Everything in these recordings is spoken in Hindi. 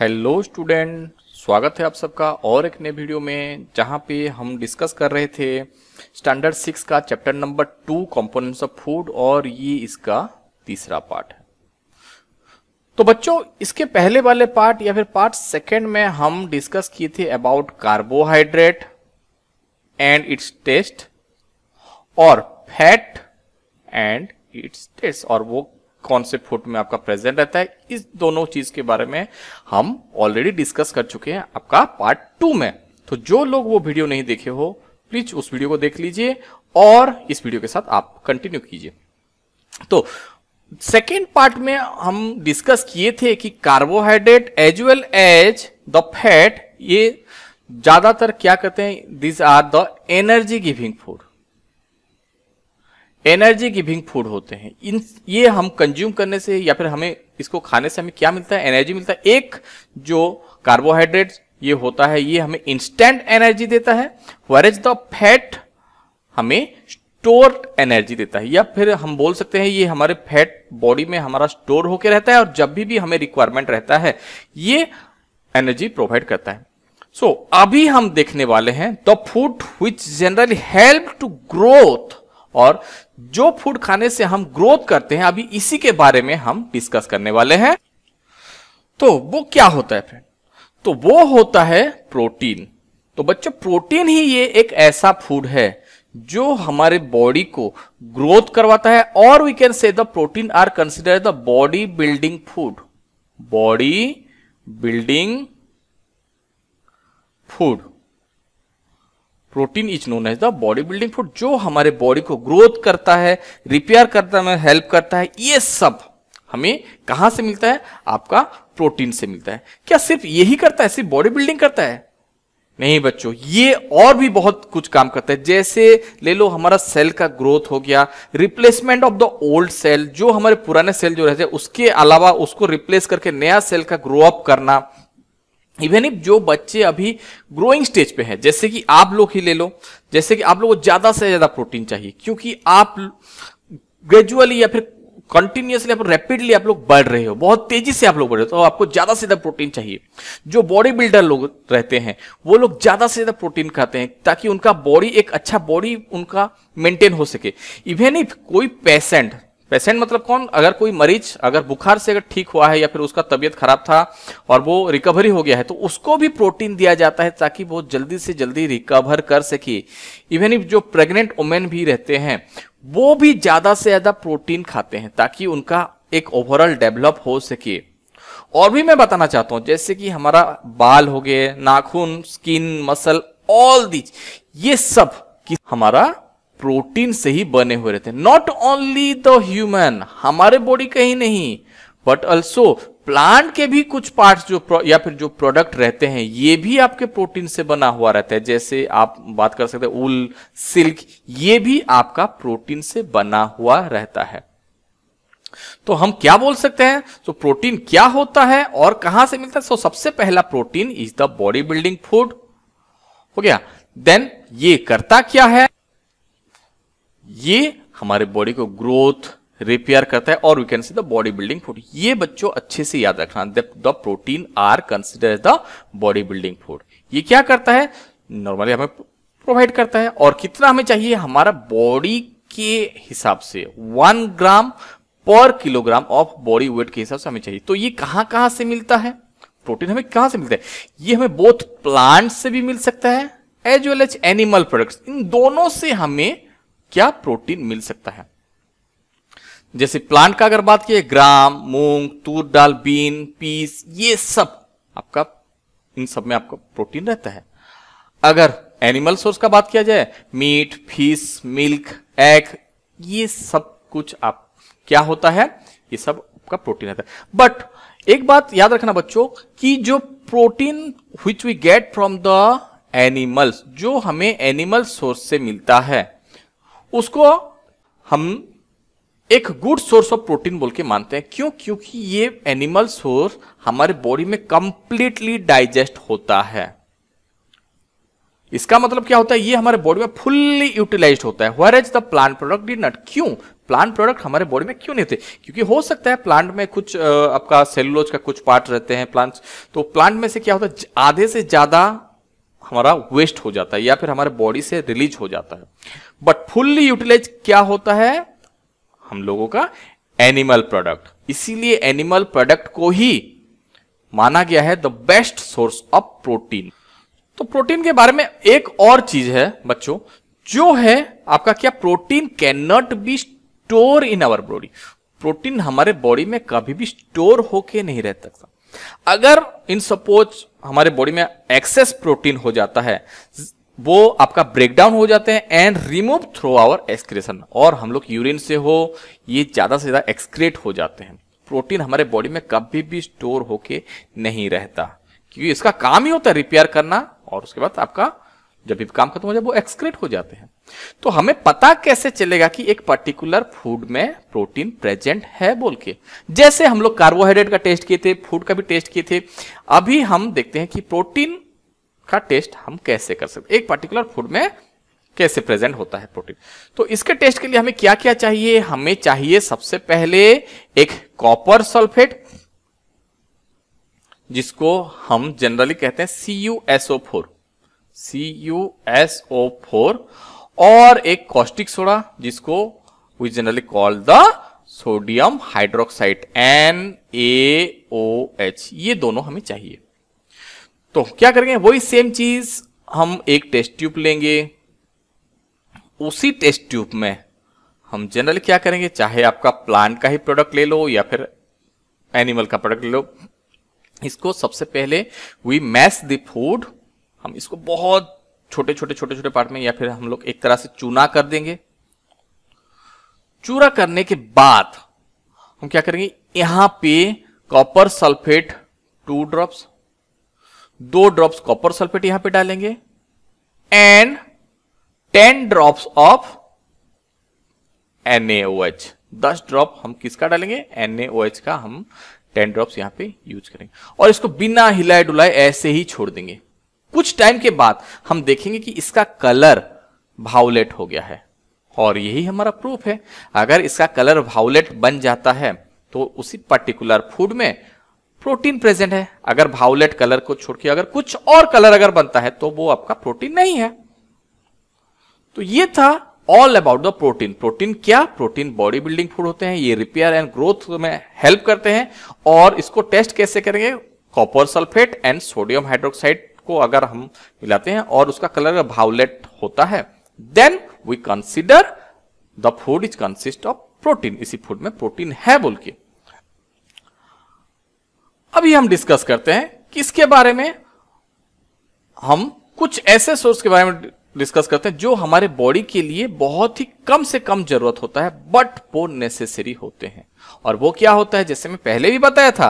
हेलो स्टूडेंट स्वागत है आप सबका और एक नए वीडियो में जहां पे हम डिस्कस कर रहे थे स्टैंडर्ड सिक्स का chapter number two components of food और ये इसका तीसरा पार्ट है तो बच्चों इसके पहले वाले पार्ट या फिर पार्ट सेकेंड में हम डिस्कस किए थे about carbohydrate and its test और फैट एंड इट्स टेस्ट और वो कौन से फूट में आपका प्रेजेंट रहता है इस दोनों चीज के बारे में हम ऑलरेडी डिस्कस कर चुके हैं आपका पार्ट टू में तो जो लोग वो वीडियो नहीं देखे हो प्लीज उस वीडियो को देख लीजिए और इस वीडियो के साथ आप कंटिन्यू कीजिए तो सेकेंड पार्ट में हम डिस्कस किए थे कि carbohydrate as well as the fat ये ज्यादातर क्या कहते हैं this are the energy giving food energy giving food होते हैं इन ये हम कंज्यूम करने से या फिर हमें इसको खाने से हमें क्या मिलता है एनर्जी मिलता है एक जो कार्बोहाइड्रेट ये होता है ये हमें इंस्टेंट एनर्जी देता है वर इज द फैट हमें स्टोर एनर्जी देता है या फिर हम बोल सकते हैं ये हमारे फैट बॉडी में हमारा स्टोर होकर रहता है और जब भी भी हमें रिक्वायरमेंट रहता है ये एनर्जी प्रोवाइड करता है सो so, अभी हम देखने वाले हैं the food which generally help to growth और जो फूड खाने से हम ग्रोथ करते हैं अभी इसी के बारे में हम डिस्कस करने वाले हैं तो वो क्या होता है फ्रेंड तो वो होता है प्रोटीन तो बच्चों प्रोटीन ही ये एक ऐसा फूड है जो हमारे बॉडी को ग्रोथ करवाता है और we can say the protein are consider the body building food body building food protein is known as the body building food जो हमारे बॉडी को ग्रोथ करता है रिपेयर करता है हेल्प करता है ये सब हमें कहां से मिलता है आपका प्रोटीन से मिलता है क्या सिर्फ यही करता है सिर्फ बॉडी बिल्डिंग करता है नहीं बच्चों ये और भी बहुत कुछ काम करता है जैसे ले लो हमारा सेल का ग्रोथ हो गया replacement of the old cell जो हमारे पुराने सेल जो रहते हैं उसके अलावा उसको रिप्लेस करके नया सेल का ग्रो अप करना इवन इफ जो बच्चे अभी ग्रोइंग स्टेज पे हैं जैसे कि आप लोग ही ले लो जैसे कि आप लोग को ज़्यादा से ज़्यादा प्रोटीन चाहिए क्योंकि आप ग्रेजुअली या फिर कंटिन्यूसली आप रैपिडली आप लोग बढ़ रहे हो बहुत तेजी से आप लोग बढ़ रहे हो तो आपको ज्यादा से ज्यादा प्रोटीन चाहिए जो बॉडी बिल्डर लोग रहते हैं वो लोग ज्यादा से ज्यादा प्रोटीन खाते हैं ताकि उनका बॉडी एक अच्छा बॉडी उनका मेंटेन हो सके इवन इफ कोई पेशेंट पेशेंट मतलब कौन अगर कोई मरीज अगर बुखार से अगर ठीक हुआ है या फिर उसका तबियत खराब था और वो रिकवरी हो गया है तो उसको भी प्रोटीन दिया जाता है ताकि वो जल्दी से जल्दी रिकवर कर सके इवन इफ जो प्रेग्नेंट वुमेन भी रहते हैं वो भी ज्यादा से ज्यादा प्रोटीन खाते हैं ताकि उनका एक ओवरऑल डेवलप हो सके और भी मैं बताना चाहता हूं जैसे कि हमारा बाल हो गए नाखून स्किन मसल ऑल दीज ये सब कि हमारा प्रोटीन से ही बने हुए रहते हैं नॉट ओनली द ह्यूमन हमारे बॉडी का ही नहीं बट ऑल्सो प्लांट के भी कुछ पार्ट्स जो या फिर जो प्रोडक्ट रहते हैं ये भी आपके प्रोटीन से बना हुआ रहता है जैसे आप बात कर सकते हैं उल सिल्क ये भी आपका प्रोटीन से बना हुआ रहता है तो हम क्या बोल सकते हैं तो प्रोटीन क्या होता है और कहां से मिलता है तो सबसे पहला protein is the body building food हो गया देन ये करता क्या है ये हमारे बॉडी को ग्रोथ रिपेयर करता है और we can see the body building food ये बच्चों अच्छे से याद रखना the protein are consider the body building food ये क्या करता है नॉर्मली हमें प्रोवाइड करता है और कितना हमें चाहिए हमारा बॉडी के हिसाब से वन ग्राम पर किलोग्राम ऑफ बॉडी वेट के हिसाब से हमें चाहिए तो ये कहां कहां से मिलता है प्रोटीन हमें कहां से मिलता है ये हमें बोथ प्लांट से भी मिल सकता है as well as animal product इन दोनों से हमें क्या प्रोटीन मिल सकता है जैसे प्लांट का अगर बात किए ग्राम मूंग तूर दाल बीन पीस ये सब आपका इन सब में आपका प्रोटीन रहता है अगर एनिमल सोर्स का बात किया जाए मीट फिश मिल्क एग ये सब कुछ आप क्या होता है ये सब आपका प्रोटीन रहता है बट एक बात याद रखना बच्चों कि जो protein which we get from the animals जो हमें एनिमल सोर्स से मिलता है उसको हम एक गुड सोर्स ऑफ प्रोटीन बोल के मानते हैं क्यों क्योंकि ये एनिमल सोर्स हमारे बॉडी में कंप्लीटली डाइजेस्ट होता है इसका मतलब क्या होता है ये हमारे बॉडी में फुल्ली यूटिलाइज होता है where is the plant product D not क्यों प्लांट प्रोडक्ट हमारे बॉडी में क्यों नहीं होते क्योंकि हो सकता है प्लांट में कुछ आपका सेलुलोज का कुछ पार्ट रहते हैं प्लांट्स तो प्लांट में से क्या होता है आधे से ज्यादा हमारा वेस्ट हो जाता है या फिर हमारे बॉडी से रिलीज हो जाता है बट फुल्ली यूटिलाइज क्या होता है हम लोगों का एनिमल प्रोडक्ट इसीलिए एनिमल प्रोडक्ट को ही माना गया है the best source of protein तो प्रोटीन के बारे में एक और चीज है बच्चों जो है आपका क्या protein can not be store in our body protein हमारे बॉडी में कभी भी स्टोर होके नहीं रह सकता अगर इन सपोज हमारे बॉडी में एक्सेस प्रोटीन हो जाता है वो आपका ब्रेकडाउन हो जाते हैं and remove through our excretion और हम लोग यूरिन से हो ये ज़्यादा से ज़्यादा एक्सक्रेट हो जाते हैं प्रोटीन हमारे बॉडी में कभी भी स्टोर होके नहीं रहता क्योंकि इसका काम ही होता है रिपेयर करना और उसके बाद आपका जब भी काम खत्म हो जाए वो एक्सक्रेट हो जाते हैं तो हमें पता कैसे चलेगा कि एक पर्टिकुलर फूड में प्रोटीन प्रेजेंट है बोल के जैसे हम लोग कार्बोहाइड्रेट का टेस्ट किए थे फूड का भी टेस्ट किए थे अभी हम देखते हैं कि प्रोटीन का टेस्ट हम कैसे कर सकते एक पर्टिकुलर फूड में कैसे प्रेजेंट होता है प्रोटीन तो इसके टेस्ट के लिए हमें क्या क्या चाहिए हमें चाहिए सबसे पहले एक कॉपर सल्फेट जिसको हम जनरली कहते हैं C U S O four C U S O four और एक कॉस्टिक सोडा जिसको we generally call the sodium hydroxide N A O H ये दोनों हमें चाहिए तो क्या करेंगे वही सेम चीज हम एक टेस्ट ट्यूब लेंगे उसी टेस्ट ट्यूब में हम जनरली क्या करेंगे चाहे आपका प्लांट का ही प्रोडक्ट ले लो या फिर एनिमल का प्रोडक्ट ले लो इसको सबसे पहले वी मैश द फूड हम इसको बहुत छोटे छोटे छोटे छोटे पार्ट में या फिर हम लोग एक तरह से चूना कर देंगे चूरा करने के बाद हम क्या करेंगे यहां पे कॉपर सल्फेट टू ड्रॉप्स दो ड्रॉप्स कॉपर सल्फेट यहां पे डालेंगे and ten drops of NaOH दस ड्रॉप हम किसका डालेंगे NaOH का हम टेन ड्रॉप्स यहां पे यूज करेंगे और इसको बिना हिलाए डुलाए ऐसे ही छोड़ देंगे कुछ टाइम के बाद हम देखेंगे कि इसका कलर भावलेट हो गया है और यही हमारा प्रूफ है अगर इसका कलर भावलेट बन जाता है तो उसी पर्टिकुलर फूड में प्रोटीन प्रेजेंट है अगर भावलेट कलर को छोड़ के अगर कुछ और कलर अगर बनता है तो वो आपका प्रोटीन नहीं है तो ये था all about the protein protein क्या प्रोटीन बॉडी बिल्डिंग फूड होते हैं ये रिपेयर एंड ग्रोथ में हेल्प करते हैं और इसको टेस्ट कैसे करेंगे copper sulphate and sodium hydroxide को अगर हम मिलाते हैं और उसका कलर भावलेट होता है then we consider the food is consist of protein इसी फूड में प्रोटीन है बोल के अभी हम डिस्कस करते हैं किसके बारे में हम कुछ ऐसे सोर्स के बारे में डिस्कस करते हैं जो हमारे बॉडी के लिए बहुत ही कम से कम जरूरत होता है बट वो नेसेसरी होते हैं और वो क्या होता है जैसे मैं पहले भी बताया था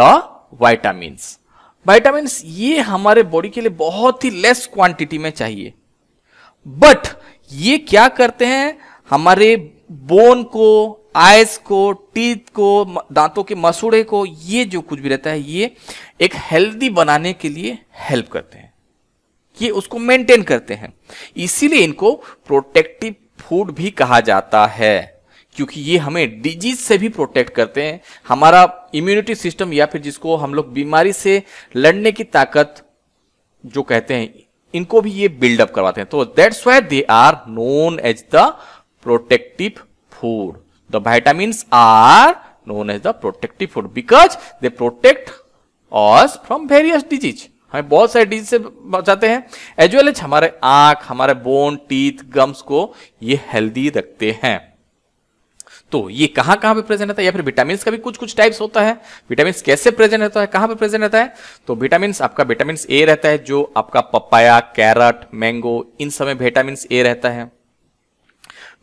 द वाइटामिन्स वाइटामिन ये हमारे बॉडी के लिए बहुत ही लेस क्वांटिटी में चाहिए बट ये क्या करते हैं हमारे बोन को आइस को टीथ को दांतों के मसूड़े को ये जो कुछ भी रहता है ये एक हेल्दी बनाने के लिए हेल्प करते हैं ये उसको मेंटेन करते हैं इसीलिए इनको प्रोटेक्टिव फूड भी कहा जाता है क्योंकि ये हमें डिजीज से भी प्रोटेक्ट करते हैं हमारा इम्यूनिटी सिस्टम या फिर जिसको हम लोग बीमारी से लड़ने की ताकत जो कहते हैं इनको भी ये बिल्डअप करवाते हैं तो that's why they are known as the protective food the vitamin are known as the protective food because they protect us from various disease हमें बहुत सारे डिजीज से बचाते हैं एज वेल एज हमारे आंख हमारे बोन टीथ गम्स को ये हेल्दी रखते हैं तो ये कहां कहां पे प्रेजेंट रहता है या फिर विटामिन का भी कुछ कुछ टाइप्स होता है विटामिन कैसे प्रेजेंट रहता है कहां पे प्रेजेंट रहता है तो विटामिन आपका विटामिन ए रहता है जो आपका पपाया कैरट मैंगो इन सब में विटामिन ए रहता है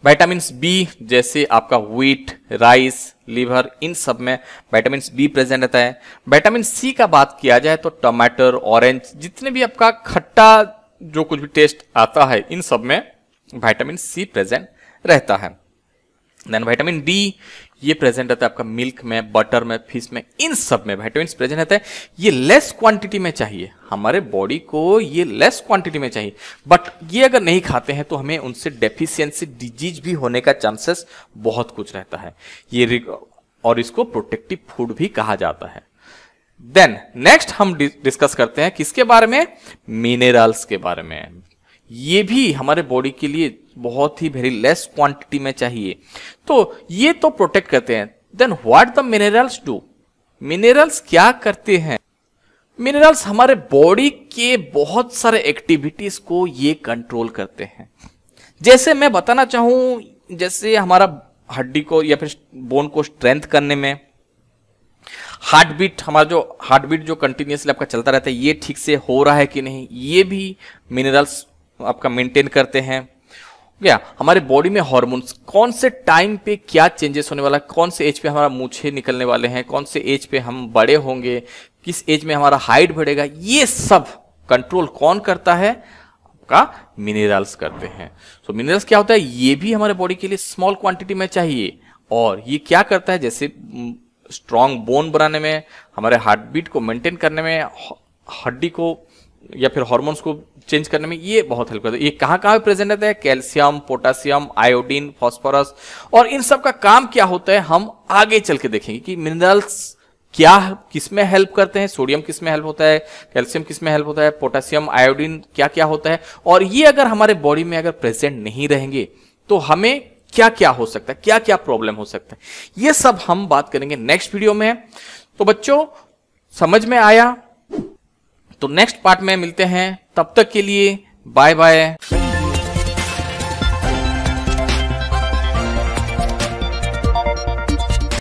विटामिन बी जैसे आपका व्हीट राइस लीवर इन सब में विटामिन बी प्रेजेंट रहता है वाइटामिन सी का बात किया जाए तो टमाटर ऑरेंज जितने भी आपका खट्टा जो कुछ भी टेस्ट आता है इन सब में वाइटामिन सी प्रेजेंट रहता है देन विटामिन डी ये प्रेजेंट रहता है आपका मिल्क में बटर में फिश में इन सब में वाइटामिन प्रेजेंट रहता है ये लेस क्वांटिटी में चाहिए हमारे बॉडी को ये लेस क्वांटिटी में चाहिए बट ये अगर नहीं खाते हैं तो हमें उनसे डेफिशिएंसी डिजीज भी होने का चांसेस बहुत कुछ रहता है ये और इसको प्रोटेक्टिव फूड भी कहा जाता है देन नेक्स्ट हम डिस्कस करते हैं किसके बारे में मिनरल्स के बारे में ये भी हमारे बॉडी के लिए बहुत ही वेरी लेस क्वांटिटी में चाहिए तो ये तो प्रोटेक्ट करते हैं then what the minerals do minerals क्या करते हैं मिनरल्स हमारे बॉडी के बहुत सारे एक्टिविटीज को ये कंट्रोल करते हैं जैसे मैं बताना चाहूं जैसे हमारा हड्डी को या फिर बोन को स्ट्रेंथ करने में हार्ट बीट हमारा जो हार्ट बीट जो कंटिन्यूसली आपका चलता रहता है ये ठीक से हो रहा है कि नहीं ये भी मिनरल्स आपका मेंटेन करते हैं गया हमारे बॉडी में हॉर्मोन्स कौन से टाइम पे क्या चेंजेस होने वाला कौन से एज पे हमारा मूछे निकलने वाले हैं कौन से एज पे हम बड़े होंगे किस एज में हमारा हाइट बढ़ेगा ये सब कंट्रोल कौन करता है आपका मिनरल्स करते हैं सो so, मिनरल्स क्या होता है ये भी हमारे बॉडी के लिए स्मॉल क्वांटिटी में चाहिए और ये क्या करता है जैसे स्ट्रांग बोन बनाने में हमारे हार्ट बीट को मेंटेन करने में हड्डी को या फिर हॉर्मोन्स को चेंज करने में ये बहुत हेल्प करता है ये कहाँ कहाँ प्रेजेंट रहता है कैल्शियम पोटासियम आयोडीन फॉस्फोरस और इन सब का काम क्या होता है हम आगे चल के देखेंगे कि मिनरल्स क्या किस में हेल्प करते हैं सोडियम किस में हेल्प होता है कैल्शियम किस में हेल्प होता है पोटासियम आयोडीन क्या क्या होता है और ये अगर हमारे बॉडी में अगर प्रेजेंट नहीं रहेंगे तो हमें क्या क्या हो सकता है क्या क्या प्रॉब्लम हो सकता है ये सब हम बात करेंगे नेक्स्ट वीडियो में तो बच्चों समझ में आया तो नेक्स्ट पार्ट में मिलते हैं तब तक के लिए बाय बाय